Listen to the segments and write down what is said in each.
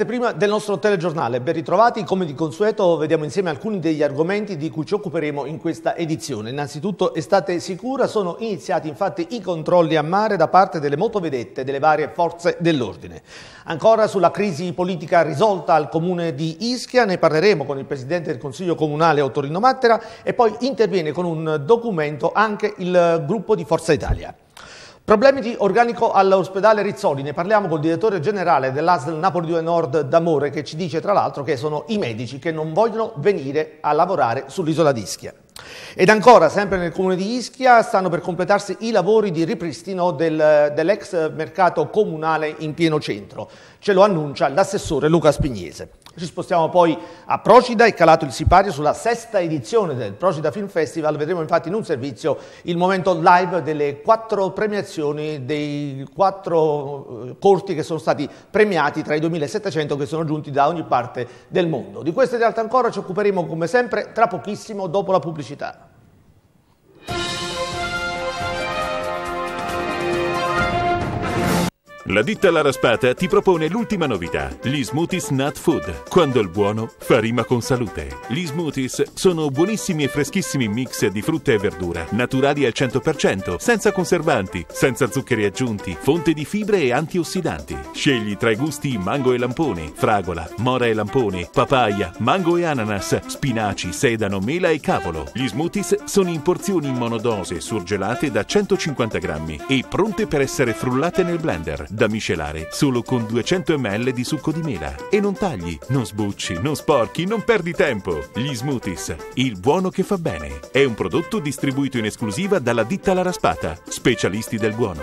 Anteprima del nostro telegiornale, ben ritrovati, come di consueto vediamo insieme alcuni degli argomenti di cui ci occuperemo in questa edizione. Innanzitutto estate sicura, sono iniziati infatti i controlli a mare da parte delle motovedette delle varie forze dell'ordine. Ancora sulla crisi politica risolta al comune di Ischia, ne parleremo con il presidente del Consiglio Comunale Autorino Mattera e poi interviene con un documento anche il eh, gruppo di Forza Italia. Problemi di organico all'ospedale Rizzoli, ne parliamo col direttore generale dell'ASL Napoli 2 Nord D'Amore che ci dice tra l'altro che sono i medici che non vogliono venire a lavorare sull'isola di Ischia. Ed ancora, sempre nel comune di Ischia, stanno per completarsi i lavori di ripristino del, dell'ex mercato comunale in pieno centro. Ce lo annuncia l'assessore Luca Spignese. Ci spostiamo poi a Procida, è calato il sipario sulla sesta edizione del Procida Film Festival, vedremo infatti in un servizio il momento live delle quattro premiazioni, dei quattro eh, corti che sono stati premiati tra i 2700 che sono giunti da ogni parte del mondo. Di queste e di altre ancora ci occuperemo come sempre tra pochissimo dopo la pubblicità. La ditta La Raspata ti propone l'ultima novità, gli smoothies Nut Food, quando il buono fa rima con salute. Gli smoothies sono buonissimi e freschissimi mix di frutta e verdura, naturali al 100%, senza conservanti, senza zuccheri aggiunti, fonte di fibre e antiossidanti. Scegli tra i gusti mango e lampone, fragola, mora e lampone, papaya, mango e ananas, spinaci, sedano, mela e cavolo. Gli smoothies sono in porzioni in monodose surgelate da 150 grammi e pronte per essere frullate nel blender da miscelare solo con 200 ml di succo di mela. E non tagli, non sbucci, non sporchi, non perdi tempo. Gli smoothies, il buono che fa bene. È un prodotto distribuito in esclusiva dalla ditta La Raspata, specialisti del buono.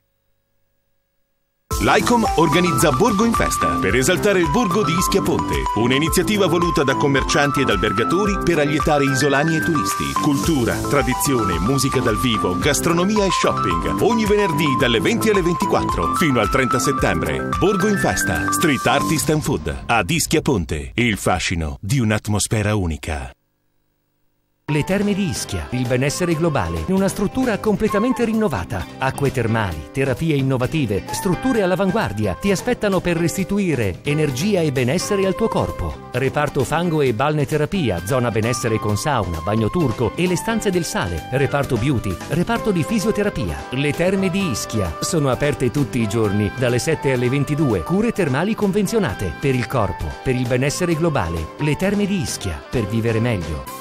L'ICOM organizza Borgo in Festa per esaltare il borgo di Ischia Ponte, un'iniziativa voluta da commercianti ed albergatori per aiutare isolani e turisti. Cultura, tradizione, musica dal vivo, gastronomia e shopping. Ogni venerdì dalle 20 alle 24 fino al 30 settembre. Borgo in Festa, street artist and food. Ad Ischia Ponte, il fascino di un'atmosfera unica. Le terme di Ischia, il benessere globale, in una struttura completamente rinnovata. Acque termali, terapie innovative, strutture all'avanguardia ti aspettano per restituire energia e benessere al tuo corpo. Reparto fango e balneterapia, zona benessere con sauna, bagno turco e le stanze del sale. Reparto beauty, reparto di fisioterapia. Le terme di Ischia sono aperte tutti i giorni, dalle 7 alle 22. Cure termali convenzionate per il corpo, per il benessere globale. Le terme di Ischia, per vivere meglio.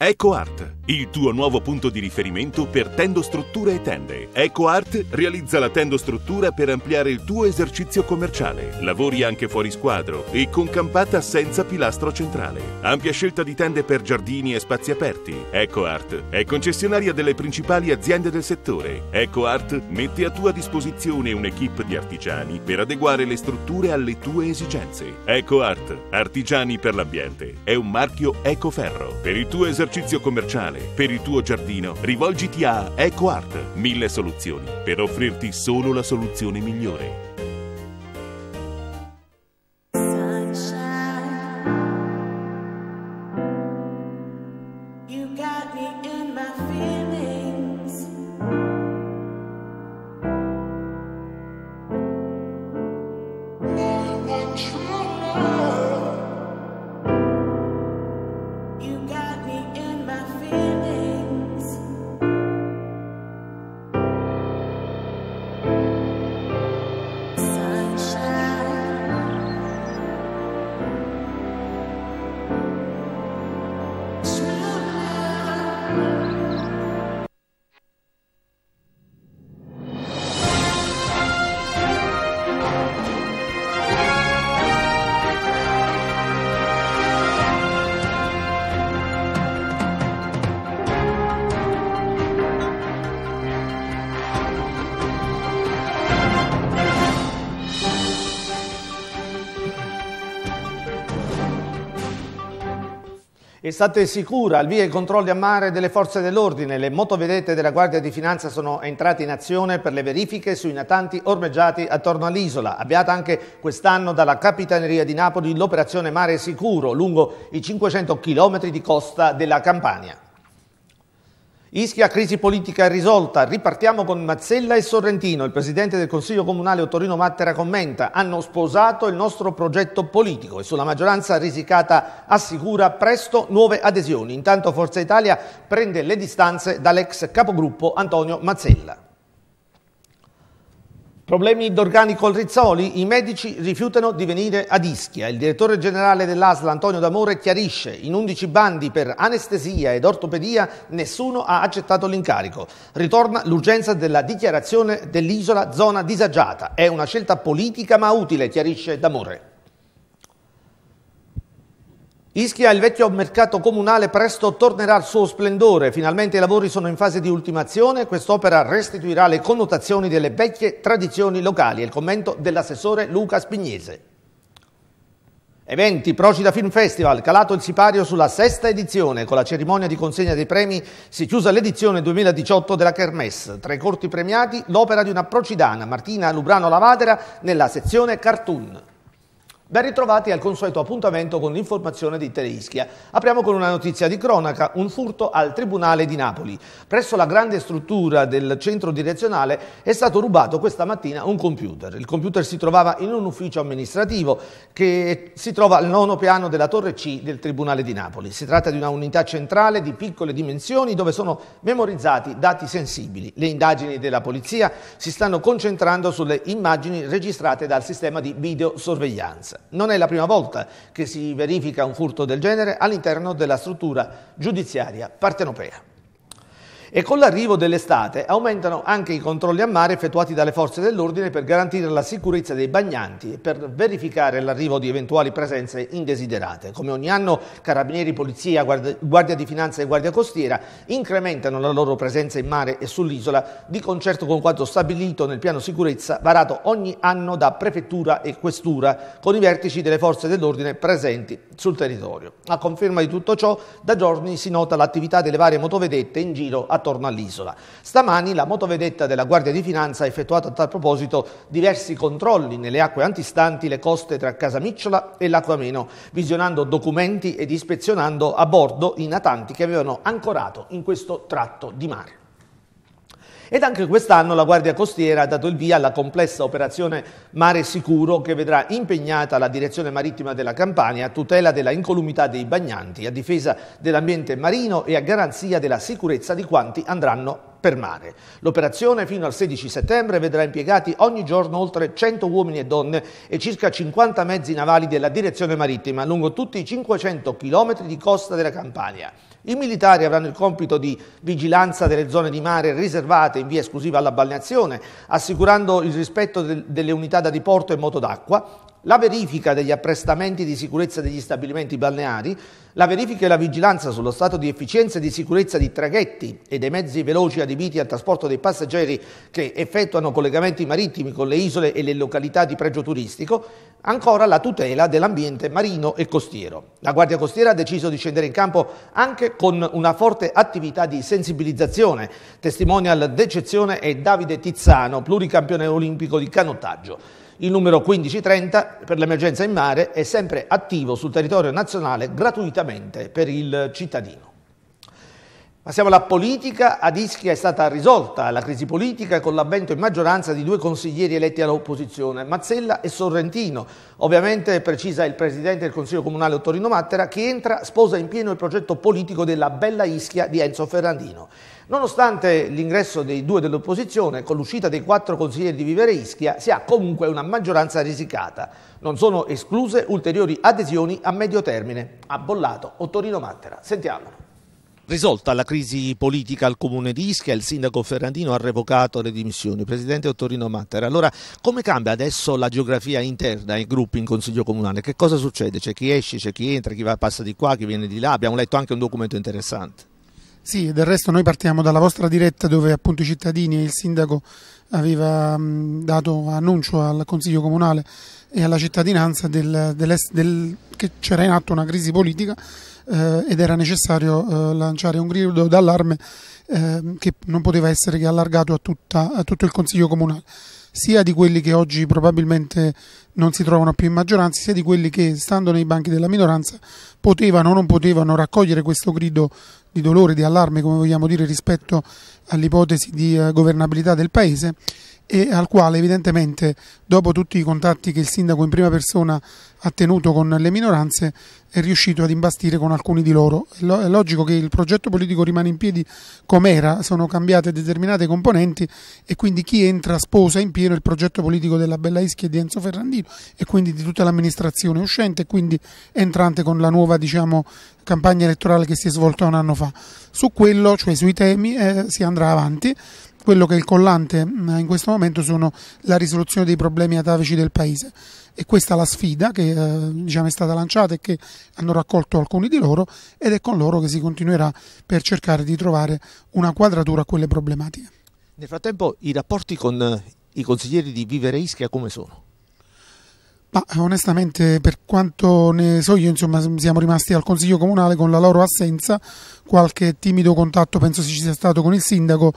EcoArt, il tuo nuovo punto di riferimento per tendo strutture e tende. EcoArt realizza la tendo struttura per ampliare il tuo esercizio commerciale. Lavori anche fuori squadro e con campata senza pilastro centrale. Ampia scelta di tende per giardini e spazi aperti. EcoArt è concessionaria delle principali aziende del settore. EcoArt mette a tua disposizione un'equipe di artigiani per adeguare le strutture alle tue esigenze. EcoArt, artigiani per l'ambiente, è un marchio Ecoferro. Per il tuo esercizio esercizio commerciale, per il tuo giardino, rivolgiti a EcoArt. Mille soluzioni per offrirti solo la soluzione migliore. È stata sicura, al via i controlli a mare delle forze dell'ordine, le motovedette della Guardia di Finanza sono entrate in azione per le verifiche sui natanti ormeggiati attorno all'isola. Avviata anche quest'anno dalla Capitaneria di Napoli l'operazione Mare Sicuro lungo i 500 km di costa della Campania. Ischia, crisi politica risolta, ripartiamo con Mazzella e Sorrentino. Il presidente del Consiglio Comunale Torino Mattera commenta, hanno sposato il nostro progetto politico e sulla maggioranza risicata assicura presto nuove adesioni. Intanto Forza Italia prende le distanze dall'ex capogruppo Antonio Mazzella. Problemi d'organico al Rizzoli? I medici rifiutano di venire ad Ischia. Il direttore generale dell'ASL Antonio D'Amore chiarisce in 11 bandi per anestesia ed ortopedia nessuno ha accettato l'incarico. Ritorna l'urgenza della dichiarazione dell'isola zona disagiata. È una scelta politica ma utile, chiarisce D'Amore. Ischia, il vecchio mercato comunale, presto tornerà al suo splendore. Finalmente i lavori sono in fase di ultimazione. Quest'opera restituirà le connotazioni delle vecchie tradizioni locali. È il commento dell'assessore Luca Spignese. Eventi, Procida Film Festival, calato il sipario sulla sesta edizione. Con la cerimonia di consegna dei premi si chiusa l'edizione 2018 della Kermesse. Tra i corti premiati l'opera di una procidana, Martina Lubrano Lavadera, nella sezione Cartoon. Ben ritrovati al consueto appuntamento con l'informazione di Teleischia. Apriamo con una notizia di cronaca, un furto al Tribunale di Napoli. Presso la grande struttura del centro direzionale è stato rubato questa mattina un computer. Il computer si trovava in un ufficio amministrativo che si trova al nono piano della torre C del Tribunale di Napoli. Si tratta di una unità centrale di piccole dimensioni dove sono memorizzati dati sensibili. Le indagini della polizia si stanno concentrando sulle immagini registrate dal sistema di videosorveglianza. Finanza. Non è la prima volta che si verifica un furto del genere all'interno della struttura giudiziaria partenopea e con l'arrivo dell'estate aumentano anche i controlli a mare effettuati dalle forze dell'ordine per garantire la sicurezza dei bagnanti e per verificare l'arrivo di eventuali presenze indesiderate. Come ogni anno carabinieri, polizia, guardia di finanza e guardia costiera incrementano la loro presenza in mare e sull'isola di concerto con quanto stabilito nel piano sicurezza varato ogni anno da prefettura e questura con i vertici delle forze dell'ordine presenti sul territorio. A conferma di tutto ciò da giorni si nota l'attività delle varie motovedette in giro a attorno all'isola. Stamani la motovedetta della Guardia di Finanza ha effettuato a tal proposito diversi controlli nelle acque antistanti le coste tra Casamicciola e L'Acquameno, visionando documenti ed ispezionando a bordo i natanti che avevano ancorato in questo tratto di mare. Ed anche quest'anno la Guardia Costiera ha dato il via alla complessa operazione Mare Sicuro che vedrà impegnata la Direzione Marittima della Campania a tutela della incolumità dei bagnanti, a difesa dell'ambiente marino e a garanzia della sicurezza di quanti andranno per mare. L'operazione fino al 16 settembre vedrà impiegati ogni giorno oltre 100 uomini e donne e circa 50 mezzi navali della Direzione Marittima lungo tutti i 500 chilometri di costa della Campania. I militari avranno il compito di vigilanza delle zone di mare riservate in via esclusiva alla balneazione, assicurando il rispetto del, delle unità da diporto e moto d'acqua, la verifica degli apprestamenti di sicurezza degli stabilimenti balneari, la verifica e la vigilanza sullo stato di efficienza e di sicurezza di traghetti e dei mezzi veloci adibiti al trasporto dei passeggeri che effettuano collegamenti marittimi con le isole e le località di pregio turistico, ancora la tutela dell'ambiente marino e costiero. La Guardia Costiera ha deciso di scendere in campo anche con una forte attività di sensibilizzazione, testimonial d'eccezione è Davide Tizzano, pluricampione olimpico di canottaggio. Il numero 1530 per l'emergenza in mare è sempre attivo sul territorio nazionale gratuitamente per il cittadino. Passiamo alla politica. Ad Ischia è stata risolta la crisi politica con l'avvento in maggioranza di due consiglieri eletti all'opposizione, Mazzella e Sorrentino. Ovviamente precisa il presidente del Consiglio Comunale Ottorino Mattera che entra, sposa in pieno il progetto politico della Bella Ischia di Enzo Ferrandino. Nonostante l'ingresso dei due dell'opposizione, con l'uscita dei quattro consiglieri di Vivere Ischia, si ha comunque una maggioranza risicata. Non sono escluse ulteriori adesioni a medio termine. Ha bollato Ottorino Mattera. Sentiamolo. Risolta la crisi politica al comune di Ischia, il sindaco Ferrandino ha revocato le dimissioni. Presidente Ottorino Mattera, allora come cambia adesso la geografia interna ai gruppi in consiglio comunale? Che cosa succede? C'è chi esce, c'è chi entra, chi va, passa di qua, chi viene di là? Abbiamo letto anche un documento interessante. Sì, del resto noi partiamo dalla vostra diretta dove appunto i cittadini e il sindaco aveva dato annuncio al Consiglio Comunale e alla cittadinanza del, del, del, che c'era in atto una crisi politica eh, ed era necessario eh, lanciare un grido d'allarme ehm, che non poteva essere che allargato a, tutta, a tutto il Consiglio Comunale, sia di quelli che oggi probabilmente non si trovano più in maggioranza, sia di quelli che, stando nei banchi della minoranza, potevano o non potevano raccogliere questo grido di dolore, di allarme, come vogliamo dire, rispetto all'ipotesi di eh, governabilità del Paese e al quale evidentemente dopo tutti i contatti che il sindaco in prima persona ha tenuto con le minoranze è riuscito ad imbastire con alcuni di loro. È logico che il progetto politico rimane in piedi com'era, sono cambiate determinate componenti e quindi chi entra sposa in pieno il progetto politico della Bella Ischia e di Enzo Ferrandino e quindi di tutta l'amministrazione uscente e quindi entrante con la nuova diciamo, campagna elettorale che si è svolta un anno fa. Su quello, cioè sui temi, eh, si andrà avanti quello che è il collante mm, in questo momento sono la risoluzione dei problemi atavici del Paese e questa è la sfida che eh, diciamo, è stata lanciata e che hanno raccolto alcuni di loro ed è con loro che si continuerà per cercare di trovare una quadratura a quelle problematiche. Nel frattempo i rapporti con eh, i consiglieri di Vivere Ischia come sono? Ma eh, onestamente per quanto ne so io insomma siamo rimasti al Consiglio Comunale con la loro assenza, qualche timido contatto penso ci sia stato con il Sindaco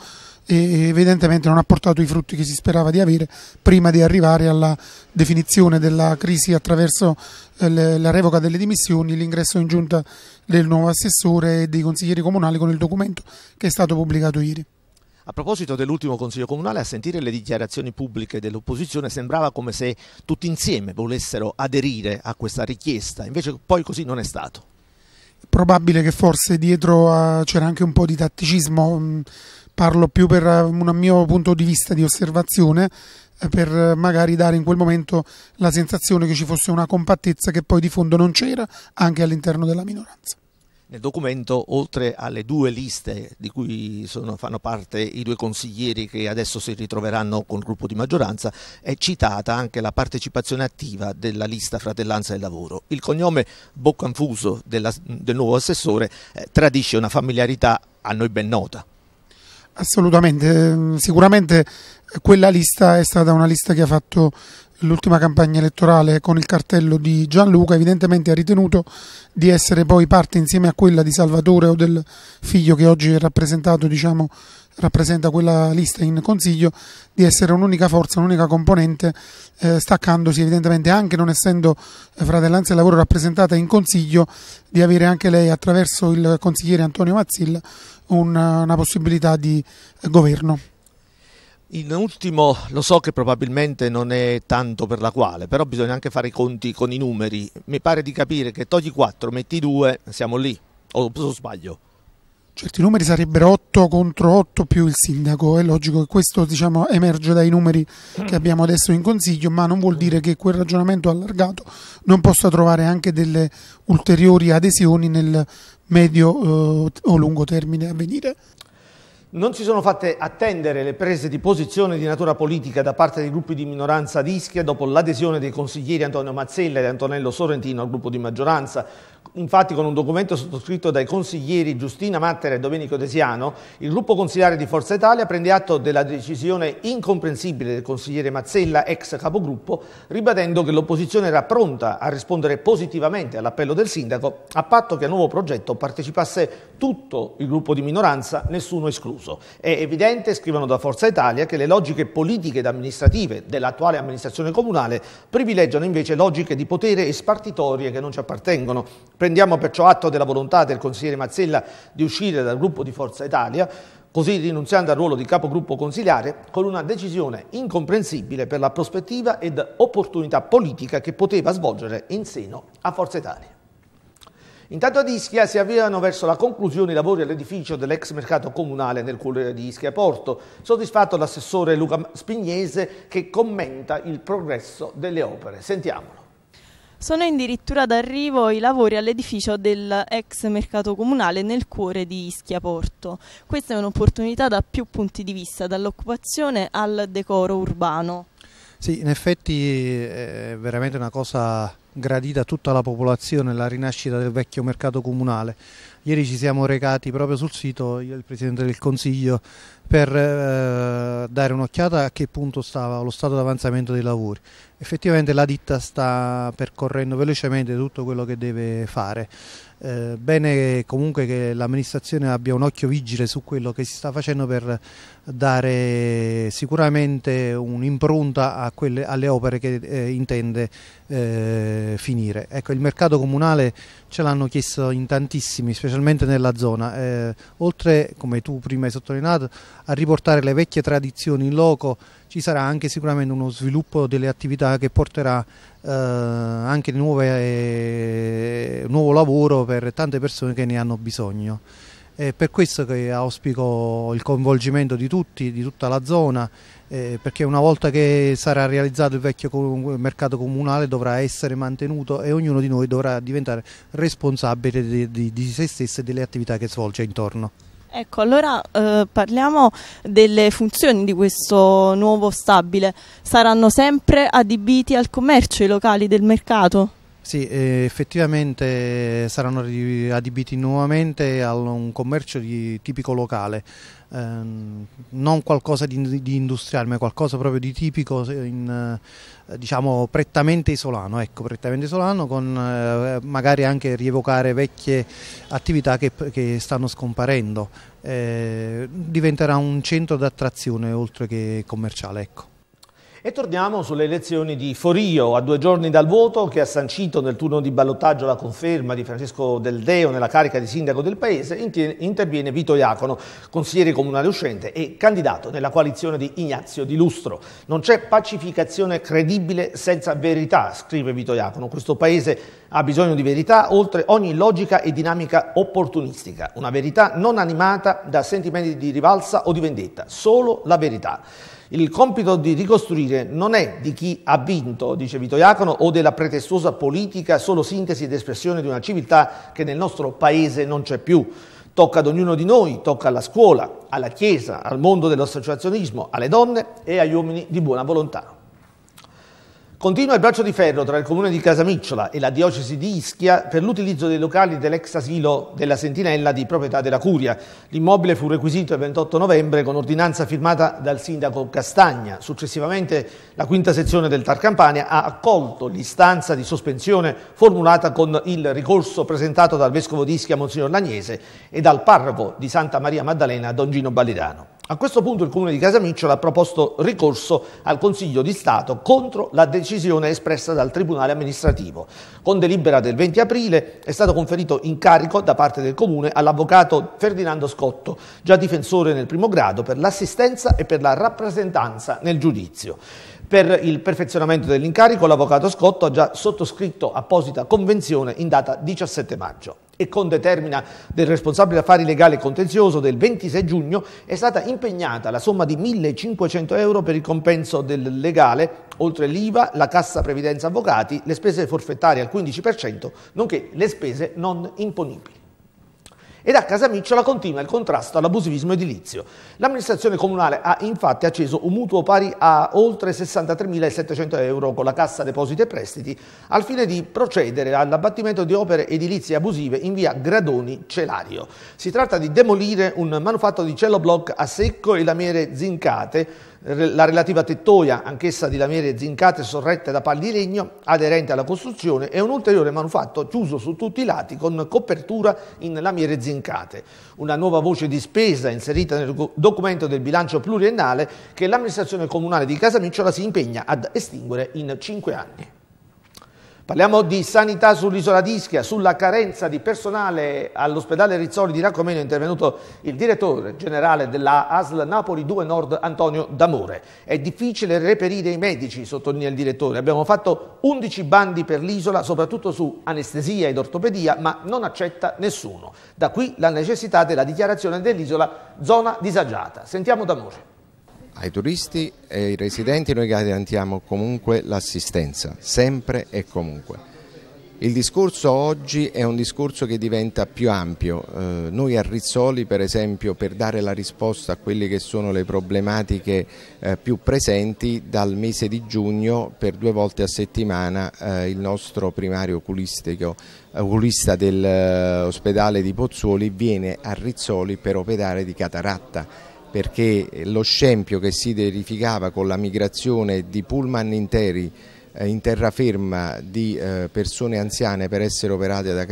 e evidentemente non ha portato i frutti che si sperava di avere prima di arrivare alla definizione della crisi attraverso eh, la revoca delle dimissioni, l'ingresso in giunta del nuovo assessore e dei consiglieri comunali con il documento che è stato pubblicato ieri. A proposito dell'ultimo Consiglio Comunale, a sentire le dichiarazioni pubbliche dell'opposizione sembrava come se tutti insieme volessero aderire a questa richiesta, invece poi così non è stato. Probabile che forse dietro eh, c'era anche un po' di tatticismo mm, parlo più per eh, un mio punto di vista di osservazione, eh, per eh, magari dare in quel momento la sensazione che ci fosse una compattezza che poi di fondo non c'era anche all'interno della minoranza. Nel documento, oltre alle due liste di cui sono, fanno parte i due consiglieri che adesso si ritroveranno col gruppo di maggioranza, è citata anche la partecipazione attiva della lista Fratellanza del Lavoro. Il cognome Boccanfuso della, del nuovo assessore eh, tradisce una familiarità a noi ben nota. Assolutamente, mm, sicuramente quella lista è stata una lista che ha fatto l'ultima campagna elettorale con il cartello di Gianluca, evidentemente ha ritenuto di essere poi parte insieme a quella di Salvatore o del figlio che oggi è rappresentato, diciamo, rappresenta quella lista in consiglio, di essere un'unica forza, un'unica componente, eh, staccandosi evidentemente anche non essendo eh, Fratellanza e Lavoro rappresentata in consiglio, di avere anche lei attraverso il consigliere Antonio Mazzilla una, una possibilità di eh, governo. In ultimo, lo so che probabilmente non è tanto per la quale, però bisogna anche fare i conti con i numeri. Mi pare di capire che togli 4, metti 2, siamo lì, o sbaglio? Certi numeri sarebbero 8 contro 8 più il sindaco, è logico che questo diciamo, emerge dai numeri che abbiamo adesso in consiglio, ma non vuol dire che quel ragionamento allargato non possa trovare anche delle ulteriori adesioni nel medio eh, o lungo termine a venire. Non si sono fatte attendere le prese di posizione di natura politica da parte dei gruppi di minoranza di Ischia dopo l'adesione dei consiglieri Antonio Mazzella e Antonello Sorrentino al gruppo di maggioranza. Infatti con un documento sottoscritto dai consiglieri Giustina Mattera e Domenico Desiano, il gruppo consigliare di Forza Italia prende atto della decisione incomprensibile del consigliere Mazzella, ex capogruppo, ribadendo che l'opposizione era pronta a rispondere positivamente all'appello del sindaco, a patto che al nuovo progetto partecipasse tutto il gruppo di minoranza, nessuno escluso. È evidente, scrivono da Forza Italia, che le logiche politiche ed amministrative dell'attuale amministrazione comunale privilegiano invece logiche di potere e spartitorie che non ci appartengono Prendiamo perciò atto della volontà del consigliere Mazzella di uscire dal gruppo di Forza Italia, così rinunziando al ruolo di capogruppo consigliare, con una decisione incomprensibile per la prospettiva ed opportunità politica che poteva svolgere in seno a Forza Italia. Intanto ad Ischia si avviano verso la conclusione i lavori all'edificio dell'ex mercato comunale nel cuore di Ischia Porto, soddisfatto l'assessore Luca Spignese che commenta il progresso delle opere. Sentiamolo. Sono addirittura d'arrivo i lavori all'edificio dell'ex mercato comunale nel cuore di Ischia Porto. Questa è un'opportunità da più punti di vista, dall'occupazione al decoro urbano. Sì, in effetti eh, è veramente una cosa gradita a tutta la popolazione la rinascita del vecchio mercato comunale. Ieri ci siamo recati proprio sul sito, io e il Presidente del Consiglio, per eh, dare un'occhiata a che punto stava lo stato d'avanzamento dei lavori. Effettivamente la ditta sta percorrendo velocemente tutto quello che deve fare. Eh, bene comunque che l'amministrazione abbia un occhio vigile su quello che si sta facendo per dare sicuramente un'impronta alle opere che eh, intende eh, finire. Ecco, il mercato comunale ce l'hanno chiesto in tantissimi, specialmente specialmente nella zona, eh, oltre, come tu prima hai sottolineato, a riportare le vecchie tradizioni in loco, ci sarà anche sicuramente uno sviluppo delle attività che porterà eh, anche nuove, eh, nuovo lavoro per tante persone che ne hanno bisogno. È per questo che auspico il coinvolgimento di tutti, di tutta la zona eh, perché una volta che sarà realizzato il vecchio mercato comunale dovrà essere mantenuto e ognuno di noi dovrà diventare responsabile di, di, di se stesso e delle attività che svolge intorno. Ecco, allora eh, parliamo delle funzioni di questo nuovo stabile. Saranno sempre adibiti al commercio i locali del mercato? Sì, eh, effettivamente saranno adibiti nuovamente a un commercio di tipico locale ehm, non qualcosa di, di, industriale, ma qualcosa proprio di tipico, in, eh, diciamo prettamente isolano, ecco, prettamente isolano con eh, magari anche rievocare vecchie attività che, che stanno scomparendo. Eh, diventerà un centro d'attrazione oltre che commerciale. Ecco. E torniamo sulle elezioni di Forio, a due giorni dal voto, che ha sancito nel turno di ballottaggio la conferma di Francesco Del Deo nella carica di sindaco del paese, interviene Vito Iacono, consigliere comunale uscente e candidato nella coalizione di Ignazio Di Lustro. Non c'è pacificazione credibile senza verità, scrive Vito Iacono. Questo paese ha bisogno di verità oltre ogni logica e dinamica opportunistica. Una verità non animata da sentimenti di rivalsa o di vendetta, solo la verità. Il compito di ricostruire non è di chi ha vinto, dice Vito Iacono, o della pretestuosa politica, solo sintesi ed espressione di una civiltà che nel nostro paese non c'è più. Tocca ad ognuno di noi, tocca alla scuola, alla chiesa, al mondo dell'associazionismo, alle donne e agli uomini di buona volontà. Continua il braccio di ferro tra il comune di Casamicciola e la diocesi di Ischia per l'utilizzo dei locali dell'ex asilo della Sentinella di proprietà della Curia. L'immobile fu requisito il 28 novembre con ordinanza firmata dal sindaco Castagna. Successivamente la quinta sezione del Tar Campania ha accolto l'istanza di sospensione formulata con il ricorso presentato dal vescovo di Ischia Monsignor Lagnese e dal parroco di Santa Maria Maddalena Don Gino Ballidano. A questo punto il Comune di Casamicciola ha proposto ricorso al Consiglio di Stato contro la decisione espressa dal Tribunale amministrativo. Con delibera del 20 aprile è stato conferito incarico da parte del Comune all'avvocato Ferdinando Scotto, già difensore nel primo grado, per l'assistenza e per la rappresentanza nel giudizio. Per il perfezionamento dell'incarico l'avvocato Scotto ha già sottoscritto apposita convenzione in data 17 maggio e con determina del responsabile affari legali e contenzioso del 26 giugno è stata impegnata la somma di 1.500 euro per il compenso del legale, oltre l'IVA, la cassa previdenza avvocati, le spese forfettarie al 15%, nonché le spese non imponibili. Ed a Casamicciola continua il contrasto all'abusivismo edilizio. L'amministrazione comunale ha infatti acceso un mutuo pari a oltre 63.700 euro con la Cassa Depositi e Prestiti al fine di procedere all'abbattimento di opere edilizie abusive in via Gradoni Celario. Si tratta di demolire un manufatto di cello block a secco e lamiere zincate la relativa tettoia, anch'essa di lamiere zincate sorrette da pali di legno aderente alla costruzione e un ulteriore manufatto chiuso su tutti i lati con copertura in lamiere zincate. Una nuova voce di spesa inserita nel documento del bilancio pluriennale che l'amministrazione comunale di Casamicciola si impegna ad estinguere in cinque anni. Parliamo di sanità sull'isola d'Ischia, sulla carenza di personale all'ospedale Rizzoli di Raccomeno è intervenuto il direttore generale della ASL Napoli 2 Nord Antonio D'Amore. È difficile reperire i medici, sottolinea il direttore. Abbiamo fatto 11 bandi per l'isola, soprattutto su anestesia ed ortopedia, ma non accetta nessuno. Da qui la necessità della dichiarazione dell'isola zona disagiata. Sentiamo D'Amore. Ai turisti e ai residenti noi garantiamo comunque l'assistenza, sempre e comunque. Il discorso oggi è un discorso che diventa più ampio. Eh, noi a Rizzoli, per esempio, per dare la risposta a quelle che sono le problematiche eh, più presenti, dal mese di giugno per due volte a settimana eh, il nostro primario oculistico, oculista dell'ospedale eh, di Pozzuoli viene a Rizzoli per operare di cataratta perché lo scempio che si verificava con la migrazione di pullman interi eh, in terraferma di eh, persone anziane per essere operate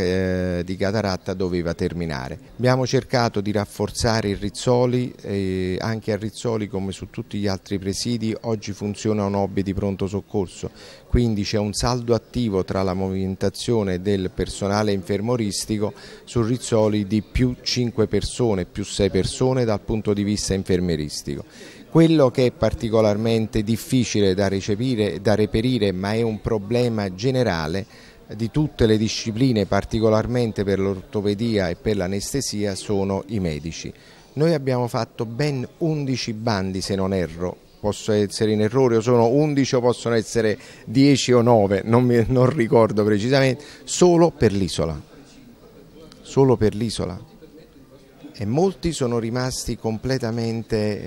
eh, di cataratta doveva terminare. Abbiamo cercato di rafforzare i Rizzoli, anche a Rizzoli come su tutti gli altri presidi oggi funziona un hobby di pronto soccorso, quindi c'è un saldo attivo tra la movimentazione del personale infermoristico su Rizzoli di più 5 persone, più 6 persone dal punto di vista infermeristico. Quello che è particolarmente difficile da recepire, da reperire, ma è un problema generale di tutte le discipline, particolarmente per l'ortopedia e per l'anestesia, sono i medici. Noi abbiamo fatto ben 11 bandi, se non erro, posso essere in errore o sono 11 o possono essere 10 o 9, non, mi, non ricordo precisamente, solo per l'isola. Solo per l'isola e molti sono rimasti completamente,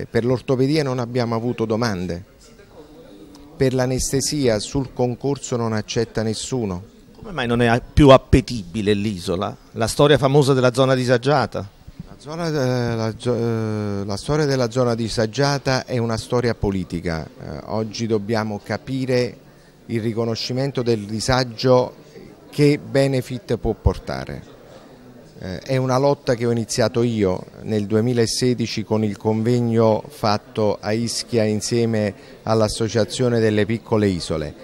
eh, per l'ortopedia non abbiamo avuto domande, per l'anestesia sul concorso non accetta nessuno. Come mai non è più appetibile l'isola? La storia famosa della zona disagiata? La, zona, eh, la, eh, la, storia della zona disagiata è una storia politica, eh, oggi dobbiamo capire il riconoscimento del disagio che benefit può portare. Eh, è una lotta che ho iniziato io nel 2016 con il convegno fatto a Ischia insieme all'Associazione delle Piccole Isole.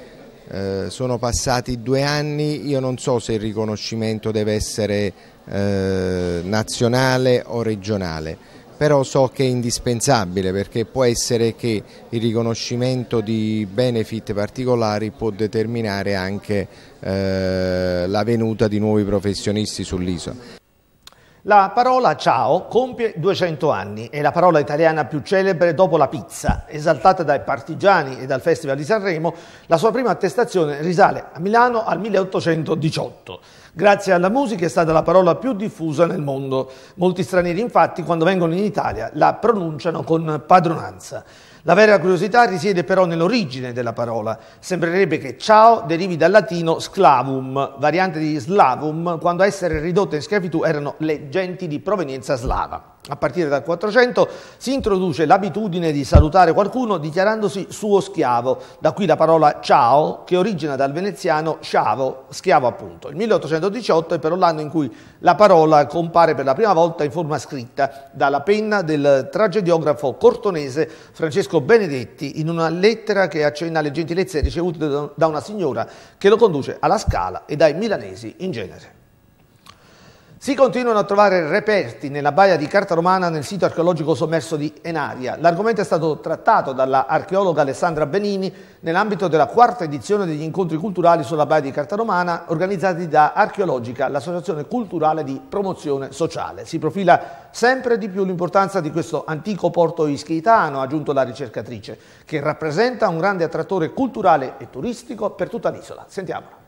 Eh, sono passati due anni, io non so se il riconoscimento deve essere eh, nazionale o regionale, però so che è indispensabile perché può essere che il riconoscimento di benefit particolari può determinare anche eh, la venuta di nuovi professionisti sull'isola. La parola ciao compie 200 anni, è la parola italiana più celebre dopo la pizza. Esaltata dai partigiani e dal Festival di Sanremo, la sua prima attestazione risale a Milano al 1818. Grazie alla musica è stata la parola più diffusa nel mondo. Molti stranieri infatti quando vengono in Italia la pronunciano con padronanza. La vera curiosità risiede però nell'origine della parola. Sembrerebbe che ciao derivi dal latino sclavum, variante di slavum, quando a essere ridotte in schiavitù erano le genti di provenienza slava. A partire dal 400 si introduce l'abitudine di salutare qualcuno dichiarandosi suo schiavo, da qui la parola ciao che origina dal veneziano schiavo, schiavo appunto. Il 1818 è però l'anno in cui la parola compare per la prima volta in forma scritta dalla penna del tragediografo cortonese Francesco Benedetti in una lettera che accenna alle gentilezze ricevute da una signora che lo conduce alla Scala e dai milanesi in genere. Si continuano a trovare reperti nella baia di Carta Romana nel sito archeologico sommerso di Enaria. L'argomento è stato trattato dalla archeologa Alessandra Benini nell'ambito della quarta edizione degli incontri culturali sulla baia di Carta Romana organizzati da Archeologica, l'associazione culturale di promozione sociale. Si profila sempre di più l'importanza di questo antico porto ischitano, ha aggiunto la ricercatrice, che rappresenta un grande attrattore culturale e turistico per tutta l'isola. Sentiamolo.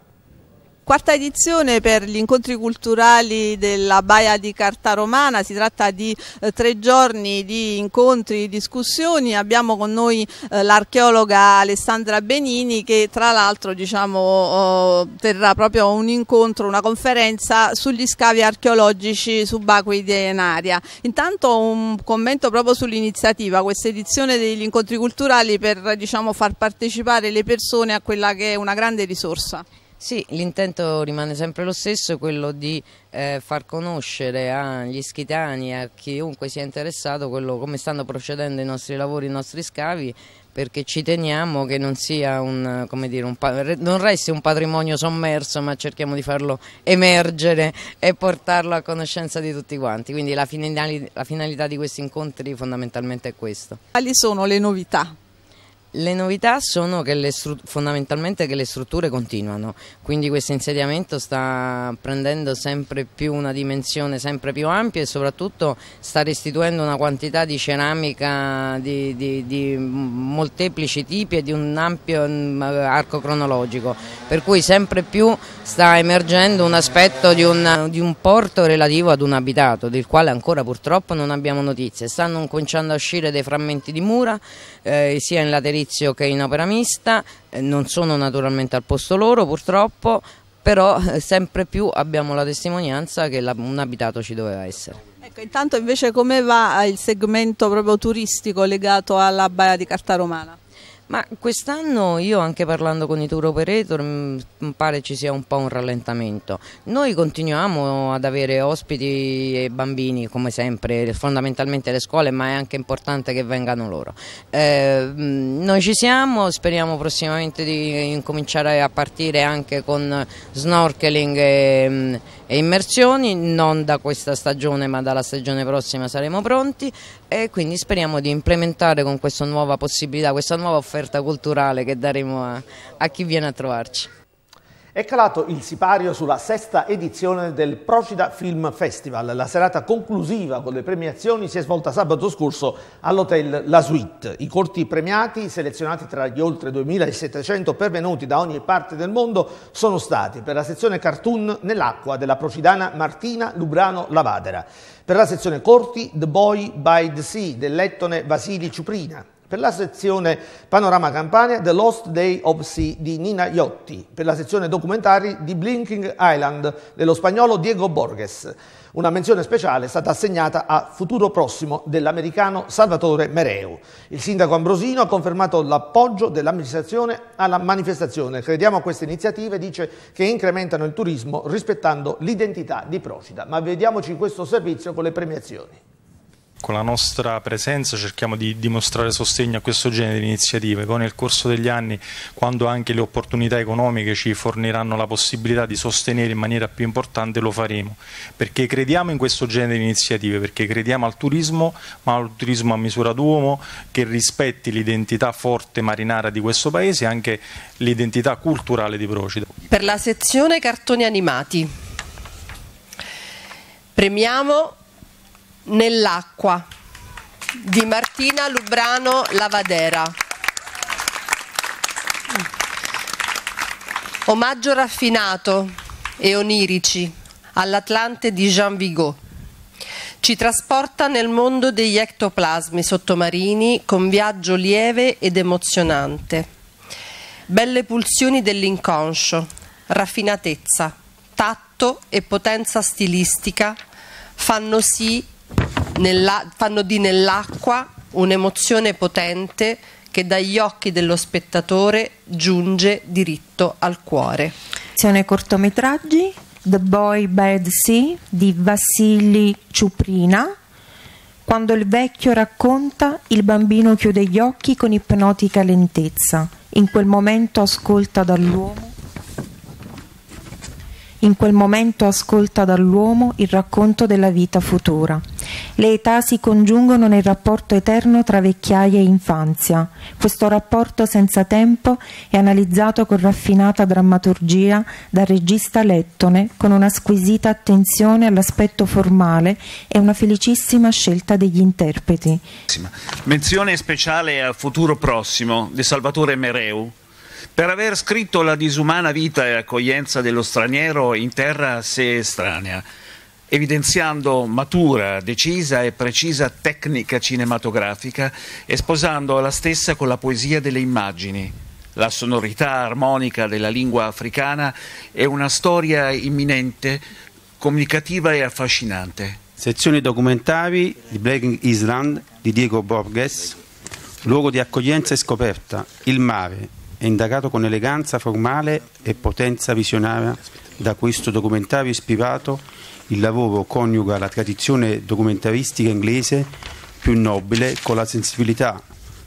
Quarta edizione per gli incontri culturali della Baia di Carta Romana, si tratta di eh, tre giorni di incontri, discussioni, abbiamo con noi eh, l'archeologa Alessandra Benini che tra l'altro diciamo, oh, terrà proprio un incontro, una conferenza sugli scavi archeologici subacquei di Enaria. Intanto un commento proprio sull'iniziativa, questa edizione degli incontri culturali per diciamo, far partecipare le persone a quella che è una grande risorsa. Sì, l'intento rimane sempre lo stesso, quello di eh, far conoscere agli schitani, a chiunque sia interessato, quello, come stanno procedendo i nostri lavori, i nostri scavi, perché ci teniamo che non, un, dire, un, non resti un patrimonio sommerso, ma cerchiamo di farlo emergere e portarlo a conoscenza di tutti quanti. Quindi la finalità, la finalità di questi incontri fondamentalmente è questo. Quali sono le novità le novità sono che fondamentalmente che le strutture continuano, quindi questo insediamento sta prendendo sempre più una dimensione sempre più ampia e soprattutto sta restituendo una quantità di ceramica di, di, di molteplici tipi e di un ampio mm, arco cronologico, per cui sempre più sta emergendo un aspetto di un, di un porto relativo ad un abitato, del quale ancora purtroppo non abbiamo notizie. Stanno cominciando a uscire dei frammenti di mura, eh, sia in laterizia Fabrizio che è in opera mista, eh, non sono naturalmente al posto loro purtroppo, però eh, sempre più abbiamo la testimonianza che un abitato ci doveva essere. Ecco, intanto invece come va il segmento proprio turistico legato alla Baia di Carta Romana? Ma quest'anno io anche parlando con i tour operator mi pare ci sia un po' un rallentamento. Noi continuiamo ad avere ospiti e bambini come sempre, fondamentalmente le scuole, ma è anche importante che vengano loro. Eh, noi ci siamo, speriamo prossimamente di incominciare a partire anche con snorkeling e, e immersioni, non da questa stagione ma dalla stagione prossima saremo pronti e quindi speriamo di implementare con questa nuova possibilità, questa nuova offerta culturale che daremo a, a chi viene a trovarci. È calato il sipario sulla sesta edizione del Procida Film Festival. La serata conclusiva con le premiazioni si è svolta sabato scorso all'hotel La Suite. I corti premiati, selezionati tra gli oltre 2700 pervenuti da ogni parte del mondo, sono stati per la sezione cartoon Nell'acqua della procidana Martina Lubrano Lavadera, per la sezione corti The Boy by the Sea dell'Ettone Vasili Ciuprina, per la sezione Panorama Campania The Lost Day of Sea di Nina Iotti, per la sezione documentari di Blinking Island dello spagnolo Diego Borges. Una menzione speciale è stata assegnata a Futuro Prossimo dell'americano Salvatore Mereu. Il sindaco Ambrosino ha confermato l'appoggio dell'amministrazione alla manifestazione. Crediamo a queste iniziative, dice, che incrementano il turismo rispettando l'identità di Procida. Ma vediamoci in questo servizio con le premiazioni con la nostra presenza cerchiamo di dimostrare sostegno a questo genere di iniziative. Poi nel corso degli anni, quando anche le opportunità economiche ci forniranno la possibilità di sostenere in maniera più importante, lo faremo, perché crediamo in questo genere di iniziative, perché crediamo al turismo, ma al turismo a misura d'uomo, che rispetti l'identità forte marinara di questo paese e anche l'identità culturale di Procida. Per la sezione cartoni animati premiamo Nell'acqua di Martina Lubrano Lavadera. Omaggio raffinato e onirici all'Atlante di Jean Vigo. Ci trasporta nel mondo degli ectoplasmi sottomarini con viaggio lieve ed emozionante. Belle pulsioni dell'inconscio, raffinatezza, tatto e potenza stilistica fanno sì nella, fanno di nell'acqua un'emozione potente che dagli occhi dello spettatore giunge diritto al cuore. Azione cortometraggi The Boy Bad Sea di Vassili Ciuprina. Quando il vecchio racconta, il bambino chiude gli occhi con ipnotica lentezza. In quel momento ascolta dall'uomo in quel momento ascolta dall'uomo il racconto della vita futura. Le età si congiungono nel rapporto eterno tra vecchiaia e infanzia. Questo rapporto senza tempo è analizzato con raffinata drammaturgia dal regista Lettone, con una squisita attenzione all'aspetto formale e una felicissima scelta degli interpreti. Menzione speciale a Futuro Prossimo di Salvatore Mereu, per aver scritto la disumana vita e accoglienza dello straniero in terra a sé estranea evidenziando matura, decisa e precisa tecnica cinematografica e sposando la stessa con la poesia delle immagini, la sonorità armonica della lingua africana è una storia imminente, comunicativa e affascinante. Sezione documentari di Black Island di Diego Borges, luogo di accoglienza e scoperta, il mare, è indagato con eleganza formale e potenza visionaria da questo documentario ispirato il lavoro coniuga la tradizione documentaristica inglese più nobile con la sensibilità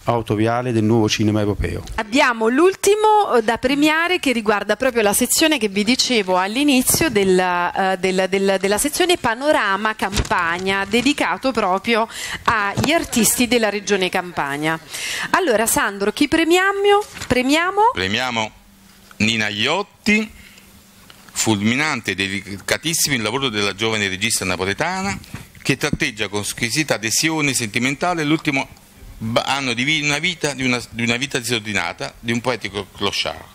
autoriale del nuovo cinema europeo. Abbiamo l'ultimo eh, da premiare che riguarda proprio la sezione che vi dicevo all'inizio della, eh, della, della, della, sezione Panorama Campania, dedicato proprio agli artisti della regione Campania. Allora Sandro, chi premiamo? Premiamo, premiamo Nina Iotti fulminante e delicatissimo il lavoro della giovane regista napoletana che tratteggia con squisita adesione sentimentale l'ultimo anno di una vita, di una, di una vita disordinata di un poetico clochard.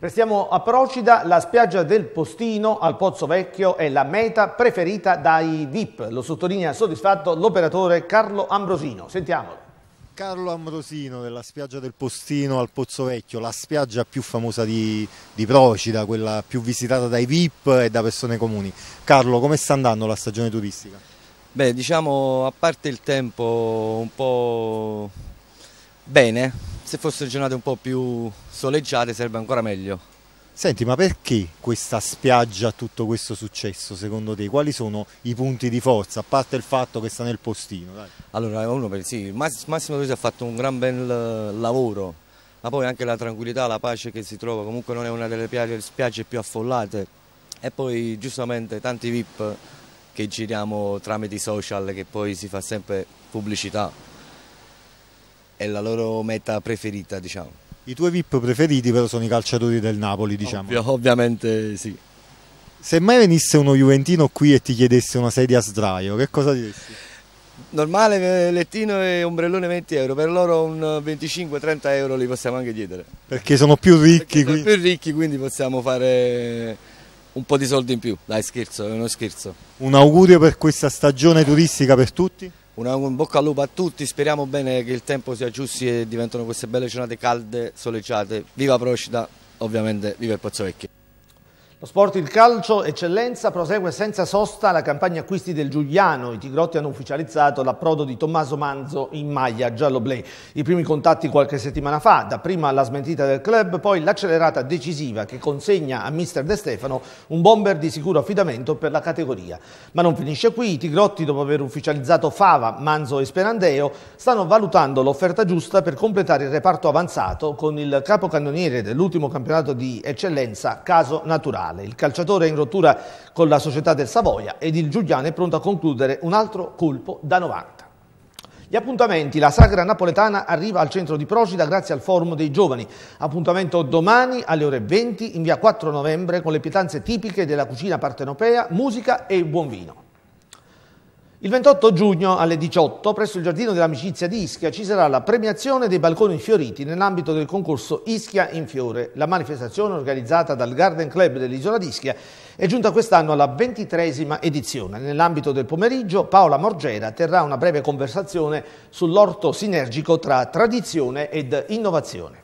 Restiamo a Procida, la spiaggia del Postino al Pozzo Vecchio è la meta preferita dai VIP, lo sottolinea soddisfatto l'operatore Carlo Ambrosino. Sentiamolo. Carlo Ambrosino della spiaggia del Postino al Pozzo Vecchio, la spiaggia più famosa di, di, Procida, quella più visitata dai VIP e da persone comuni. Carlo, come sta andando la stagione turistica? Beh, diciamo, a parte il tempo un po' bene, se fossero giornate un po' più soleggiate sarebbe ancora meglio. Senti, ma perché questa spiaggia ha tutto questo successo secondo te? Quali sono i punti di forza, a parte il fatto che sta nel postino? Dai. Allora, uno per sì, Massimo Troisi ha fatto un gran bel eh, lavoro, ma poi anche la tranquillità, la pace che si trova, comunque non è una delle spiagge più affollate e poi giustamente tanti VIP che giriamo tramite i social che poi si fa sempre pubblicità, è la loro meta preferita diciamo. I tuoi VIP preferiti però sono i calciatori del Napoli, diciamo. Ovvio, ovviamente sì. Se mai venisse uno Juventino qui e ti chiedesse una sedia a sdraio, che cosa diresti? Normale eh, lettino e ombrellone 20 euro, per loro un 25-30 euro li possiamo anche chiedere. Perché sono più ricchi. Sono quindi... più ricchi quindi possiamo fare un po' di soldi in più. Dai scherzo, è uno scherzo. Un augurio per questa stagione turistica per tutti? un bocca al lupo a tutti, speriamo bene che il tempo sia giusto e diventano queste belle giornate calde, soleggiate. Viva Procida, ovviamente viva il Pozzo Vecchio. Lo sport il calcio eccellenza prosegue senza sosta la campagna acquisti del Giuliano. I Tigrotti hanno ufficializzato l'approdo di Tommaso Manzo in maglia giallo-blé. I primi contatti qualche settimana fa, dapprima la smentita del club, poi l'accelerata decisiva che consegna a mister De Stefano un bomber di sicuro affidamento per la categoria. Ma non finisce qui, i Tigrotti dopo aver ufficializzato Fava, Manzo e Sperandeo stanno valutando l'offerta giusta per completare il reparto avanzato con il capocannoniere dell'ultimo campionato di eccellenza Caso Naturale finale. Il calciatore è in rottura con la società del Savoia ed il Giuliano è pronto a concludere un altro colpo da 90. Gli appuntamenti, la sagra napoletana arriva al centro di Procida grazie al forum dei giovani. Appuntamento domani alle ore 20 in via 4 novembre con le pietanze tipiche della cucina partenopea, musica e buon vino. Il 28 giugno alle 18 presso il Giardino dell'Amicizia di Ischia ci sarà la premiazione dei balconi fioriti nell'ambito del concorso Ischia in Fiore. La manifestazione organizzata dal Garden Club dell'isola di Ischia è giunta quest'anno alla ventitresima edizione. Nell'ambito del pomeriggio Paola Morgera terrà una breve conversazione sull'orto sinergico tra tradizione ed innovazione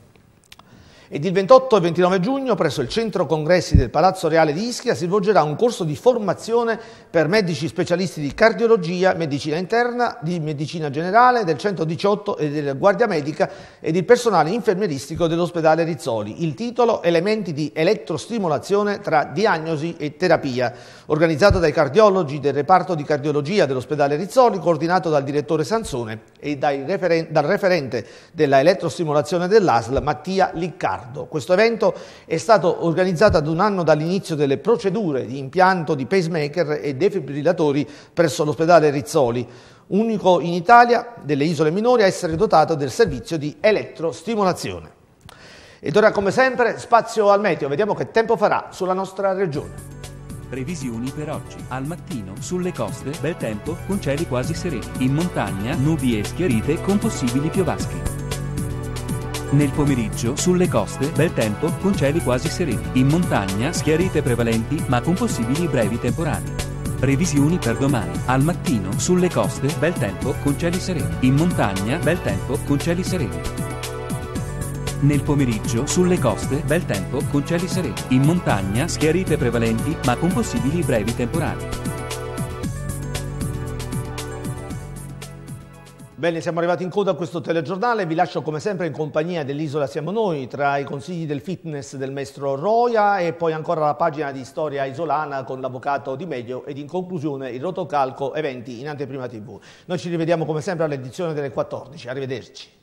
ed il 28 e 29 giugno presso il centro congressi del Palazzo Reale di Ischia si svolgerà un corso di formazione per medici specialisti di cardiologia, medicina interna, di medicina generale del 118 e della Guardia Medica ed il personale infermieristico dell'ospedale Rizzoli. Il titolo Elementi di elettrostimolazione tra diagnosi e terapia, organizzato dai cardiologi del reparto di cardiologia dell'ospedale Rizzoli, coordinato dal direttore Sansone e dal referente della elettrostimolazione dell'ASL Mattia Liccardo ritardo. Questo evento è stato organizzato ad un anno dall'inizio delle procedure di impianto di pacemaker e defibrillatori presso l'ospedale Rizzoli, unico in Italia delle isole minori a essere dotato del servizio di elettrostimolazione. Ed ora come sempre spazio al meteo, vediamo che tempo farà sulla nostra regione. Previsioni per oggi. Al mattino, sulle coste, bel tempo, con cieli quasi sereni. In montagna, nubi e schiarite con possibili piovaschi. Nel pomeriggio, sulle coste, bel tempo, con cieli quasi sereni. In montagna, schiarite prevalenti, ma con possibili brevi temporali. Previsioni per domani. Al mattino, sulle coste, bel tempo, con cieli sereni. In montagna, bel tempo, con cieli sereni. Nel pomeriggio, sulle coste, bel tempo, con cieli sereni. In montagna, schiarite prevalenti, ma con possibili brevi temporali. Bene, siamo arrivati in coda a questo telegiornale, vi lascio come sempre in compagnia dell'Isola Siamo Noi, tra i consigli del fitness del maestro Roia e poi ancora la pagina di storia isolana con l'avvocato Di Meglio ed in conclusione il rotocalco eventi in anteprima tv. Noi ci rivediamo come sempre all'edizione delle 14, arrivederci.